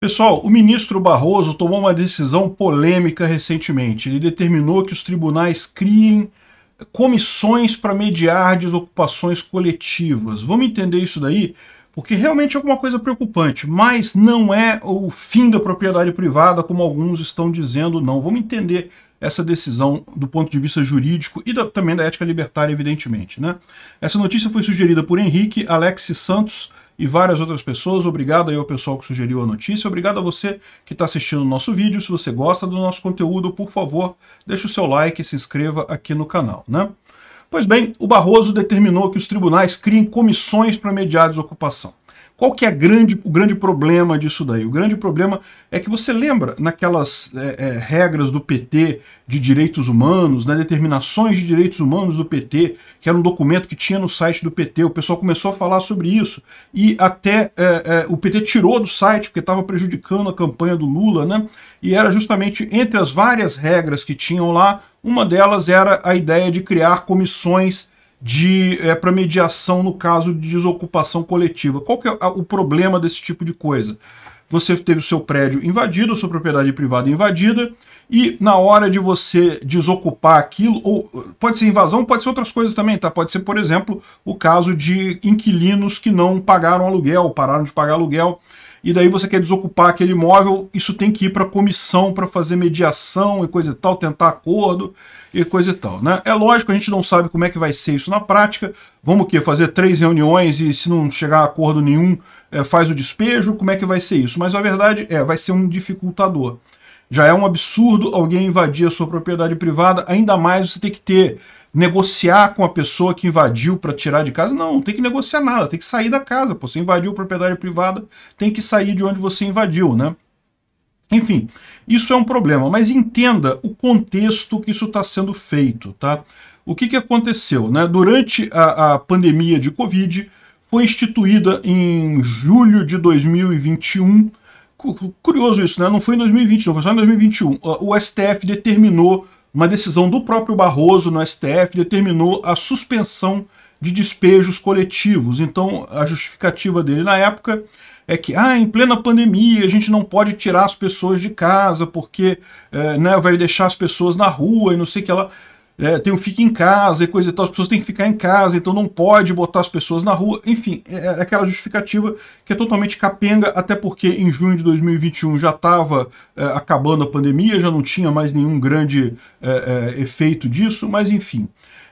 Pessoal, o ministro Barroso tomou uma decisão polêmica recentemente. Ele determinou que os tribunais criem comissões para mediar desocupações coletivas. Vamos entender isso daí? Porque realmente é alguma coisa preocupante, mas não é o fim da propriedade privada, como alguns estão dizendo, não. Vamos entender essa decisão do ponto de vista jurídico e da, também da ética libertária, evidentemente. Né? Essa notícia foi sugerida por Henrique, Alex Santos e várias outras pessoas. Obrigado aí ao pessoal que sugeriu a notícia. Obrigado a você que está assistindo o nosso vídeo. Se você gosta do nosso conteúdo, por favor, deixe o seu like e se inscreva aqui no canal. Né? Pois bem, o Barroso determinou que os tribunais criem comissões para mediar a desocupação. Qual que é grande, o grande problema disso daí? O grande problema é que você lembra naquelas é, é, regras do PT de direitos humanos, né, determinações de direitos humanos do PT, que era um documento que tinha no site do PT, o pessoal começou a falar sobre isso, e até é, é o PT tirou do site porque estava prejudicando a campanha do Lula, né? E era justamente entre as várias regras que tinham lá, uma delas era a ideia de criar comissões de é, para mediação no caso de desocupação coletiva. Qual que é o problema desse tipo de coisa? Você teve o seu prédio invadido, sua propriedade privada invadida, e na hora de você desocupar aquilo, ou pode ser invasão, pode ser outras coisas também, tá? Pode ser, por exemplo, o caso de inquilinos que não pagaram aluguel, pararam de pagar aluguel e daí você quer desocupar aquele imóvel, isso tem que ir para comissão para fazer mediação e coisa e tal, tentar acordo e coisa e tal. Né? É lógico, a gente não sabe como é que vai ser isso na prática. Vamos o quê? Fazer três reuniões e se não chegar a acordo nenhum, é, faz o despejo, como é que vai ser isso? Mas a verdade é, vai ser um dificultador. Já é um absurdo alguém invadir a sua propriedade privada, ainda mais você tem que ter negociar com a pessoa que invadiu para tirar de casa. Não, não tem que negociar nada, tem que sair da casa. Pô, você invadiu propriedade privada, tem que sair de onde você invadiu, né? Enfim, isso é um problema, mas entenda o contexto que isso está sendo feito, tá? O que, que aconteceu? Né? Durante a, a pandemia de Covid, foi instituída em julho de 2021. Curioso isso, né? Não foi em 2020, não foi só em 2021. O STF determinou uma decisão do próprio Barroso no STF determinou a suspensão de despejos coletivos. Então, a justificativa dele na época é que, ah, em plena pandemia, a gente não pode tirar as pessoas de casa porque é, né, vai deixar as pessoas na rua e não sei o que lá. Ela é, tem o fica em casa e coisa e tal, as pessoas têm que ficar em casa, então não pode botar as pessoas na rua. Enfim, é, é aquela justificativa que é totalmente capenga, até porque em junho de 2021 já estava é, acabando a pandemia, já não tinha mais nenhum grande é, é, efeito disso, mas enfim,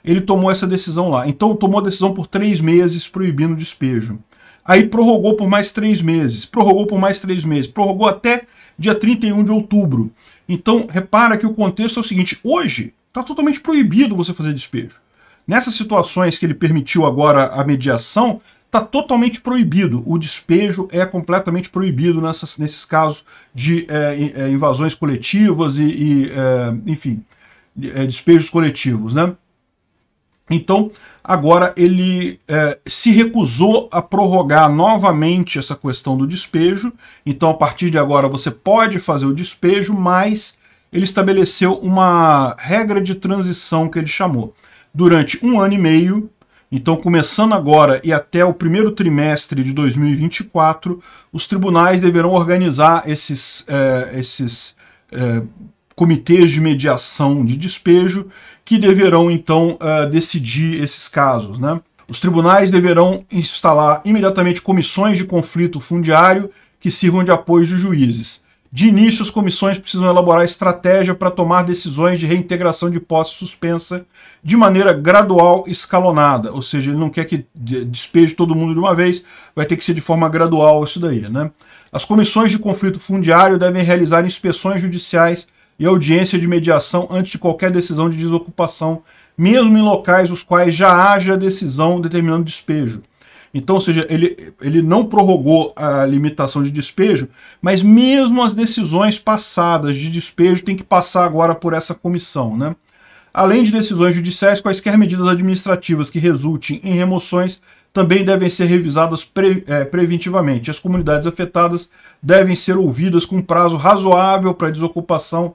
ele tomou essa decisão lá. Então tomou a decisão por três meses proibindo o despejo. Aí prorrogou por mais três meses, prorrogou por mais três meses, prorrogou até dia 31 de outubro. Então, repara que o contexto é o seguinte: hoje Está totalmente proibido você fazer despejo. Nessas situações que ele permitiu agora a mediação, está totalmente proibido. O despejo é completamente proibido nessas, nesses casos de é, é invasões coletivas e, e é, enfim, é, despejos coletivos. Né? Então, agora ele é, se recusou a prorrogar novamente essa questão do despejo. Então, a partir de agora, você pode fazer o despejo, mas ele estabeleceu uma regra de transição que ele chamou. Durante um ano e meio, então começando agora e até o primeiro trimestre de 2024, os tribunais deverão organizar esses, é, esses é, comitês de mediação de despejo que deverão então é, decidir esses casos, né? Os tribunais deverão instalar imediatamente comissões de conflito fundiário que sirvam de apoio dos juízes. De início, as comissões precisam elaborar estratégia para tomar decisões de reintegração de posse suspensa de maneira gradual, escalonada. Ou seja, ele não quer que despeje todo mundo de uma vez, vai ter que ser de forma gradual isso daí. Né? As comissões de conflito fundiário devem realizar inspeções judiciais e audiência de mediação antes de qualquer decisão de desocupação, mesmo em locais os quais já haja decisão determinando despejo. Então, ou seja, ele, ele não prorrogou a limitação de despejo, mas mesmo as decisões passadas de despejo têm que passar agora por essa comissão. Né? Além de decisões judiciais, quaisquer medidas administrativas que resultem em remoções também devem ser revisadas pre, é, preventivamente. As comunidades afetadas devem ser ouvidas com prazo razoável para desocupação.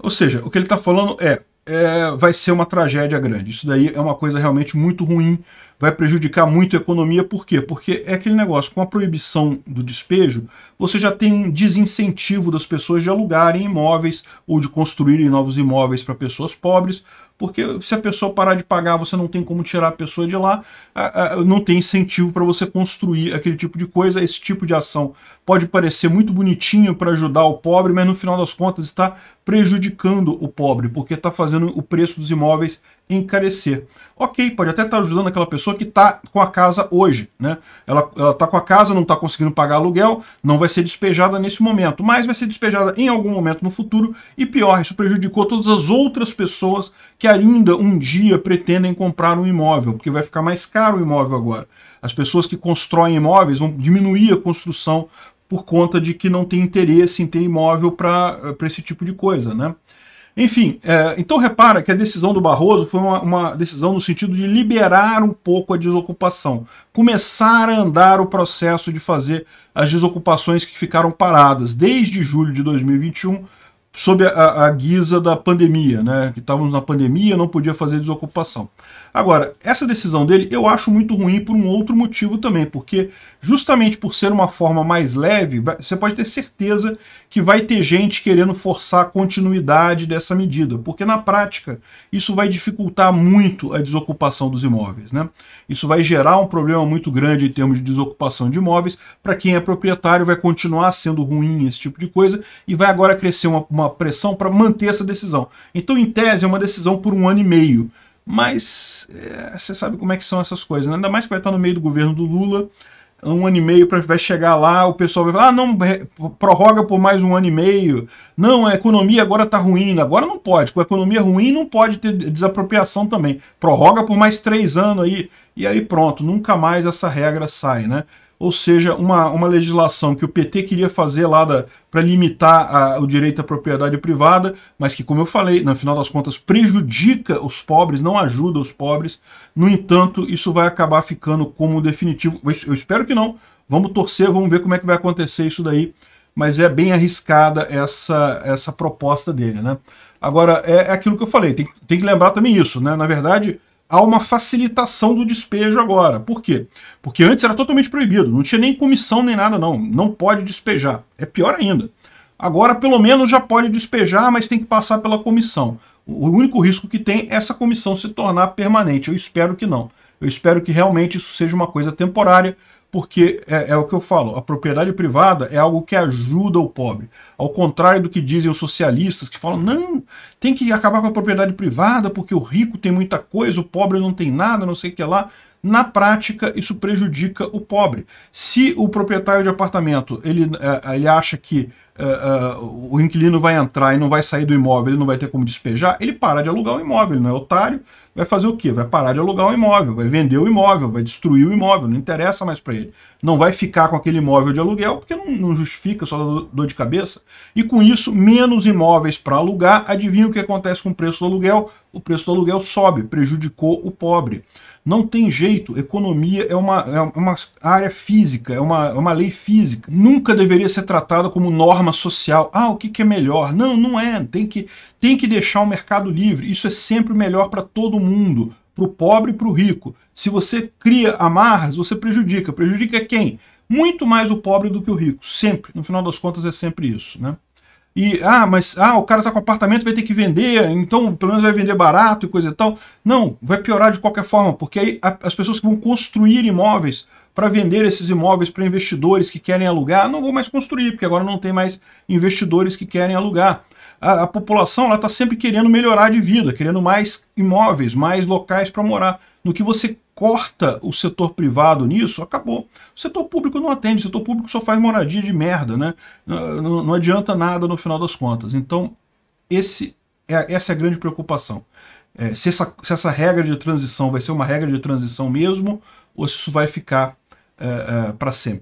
Ou seja, o que ele está falando é é, vai ser uma tragédia grande. Isso daí é uma coisa realmente muito ruim, vai prejudicar muito a economia. Por quê? Porque é aquele negócio, com a proibição do despejo, você já tem um desincentivo das pessoas de alugarem imóveis ou de construírem novos imóveis para pessoas pobres, porque se a pessoa parar de pagar, você não tem como tirar a pessoa de lá, ah, ah, não tem incentivo para você construir aquele tipo de coisa. Esse tipo de ação pode parecer muito bonitinho para ajudar o pobre, mas no final das contas está prejudicando o pobre, porque está fazendo o preço dos imóveis encarecer. Ok, pode até estar ajudando aquela pessoa que está com a casa hoje, né? Ela está com a casa, não está conseguindo pagar aluguel, não vai ser despejada nesse momento, mas vai ser despejada em algum momento no futuro e pior, isso prejudicou todas as outras pessoas que ainda um dia pretendem comprar um imóvel, porque vai ficar mais caro o imóvel agora. As pessoas que constroem imóveis vão diminuir a construção por conta de que não tem interesse em ter imóvel para esse tipo de coisa, né? Enfim, é, então repara que a decisão do Barroso foi uma, uma decisão no sentido de liberar um pouco a desocupação, começar a andar o processo de fazer as desocupações que ficaram paradas desde julho de 2021 sob a, a, guisa da pandemia, né? Que estávamos na pandemia, não podia fazer desocupação. Agora, essa decisão dele eu acho muito ruim por um outro motivo também, porque justamente por ser uma forma mais leve, você pode ter certeza que vai ter gente querendo forçar a continuidade dessa medida, porque na prática isso vai dificultar muito a desocupação dos imóveis, né? Isso vai gerar um problema muito grande em termos de desocupação de imóveis. Para quem é proprietário, vai continuar sendo ruim esse tipo de coisa e vai agora crescer uma, uma pressão para manter essa decisão. Então, em tese, é uma decisão por um ano e meio. Mas é, você sabe como é que são essas coisas, né? ainda mais que vai estar no meio do governo do Lula, um ano e meio para vai chegar lá, o pessoal vai falar, ah, não, prorroga por mais um ano e meio. Não, a economia agora está ruim, agora não pode. Com a economia ruim não pode ter desapropriação também. Prorroga por mais três anos aí, e aí pronto, nunca mais essa regra sai, né? ou seja, uma, uma legislação que o PT queria fazer lá para limitar a, o direito à propriedade privada, mas que, como eu falei, no final das contas prejudica os pobres, não ajuda os pobres. No entanto, isso vai acabar ficando como definitivo. Eu espero que não. Vamos torcer, vamos ver como é que vai acontecer isso daí. Mas é bem arriscada essa, essa proposta dele, né? Agora, é, é aquilo que eu falei, tem, tem que lembrar também isso, né? Na verdade, há uma facilitação do despejo agora. Por quê? Porque antes era totalmente proibido, não tinha nem comissão nem nada, não. Não pode despejar. É pior ainda. Agora, pelo menos, já pode despejar, mas tem que passar pela comissão. O único risco que tem é essa comissão se tornar permanente. Eu espero que não. Eu espero que realmente isso seja uma coisa temporária, porque é, é, o que eu falo, a propriedade privada é algo que ajuda o pobre. Ao contrário do que dizem os socialistas, que falam, não, tem que acabar com a propriedade privada, porque o rico tem muita coisa, o pobre não tem nada, não sei o que lá. Na prática, isso prejudica o pobre. Se o proprietário de apartamento ele, é, ele acha que uh, uh, o inquilino vai entrar e não vai sair do imóvel, ele não vai ter como despejar, ele para de alugar o imóvel, ele não é otário, vai fazer o quê? Vai parar de alugar o imóvel, vai vender o imóvel, vai destruir o imóvel, não interessa mais para ele. Não vai ficar com aquele imóvel de aluguel, porque não, não justifica, só dá dor de cabeça. E com isso, menos imóveis para alugar, adivinha o que acontece com o preço do aluguel? O preço do aluguel sobe, prejudicou o pobre. Não tem jeito, economia é uma, é uma área física, é uma, é uma lei física. Nunca deveria ser tratada como norma social. Ah, o que, que é melhor? Não, não é. Tem que, tem que deixar o mercado livre. Isso é sempre melhor para todo mundo, para o pobre e para o rico. Se você cria amarras, você prejudica. Prejudica quem? Muito mais o pobre do que o rico, sempre. No final das contas, é sempre isso, né? E, ah, mas ah, o cara está com apartamento, vai ter que vender, então pelo menos vai vender barato e coisa e tal. Não, vai piorar de qualquer forma, porque aí as pessoas que vão construir imóveis para vender esses imóveis para investidores que querem alugar, não vão mais construir, porque agora não tem mais investidores que querem alugar. A, a população está sempre querendo melhorar de vida, querendo mais imóveis, mais locais para morar. No que você corta o setor privado nisso, acabou. O setor público não atende, o setor público só faz moradia de merda, né? Não, não adianta nada no final das contas. Então, esse, é, essa é a grande preocupação. É, se, essa, se essa regra de transição vai ser uma regra de transição mesmo, ou se isso vai ficar é, é, para sempre.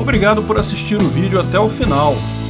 Obrigado por assistir o vídeo até o final.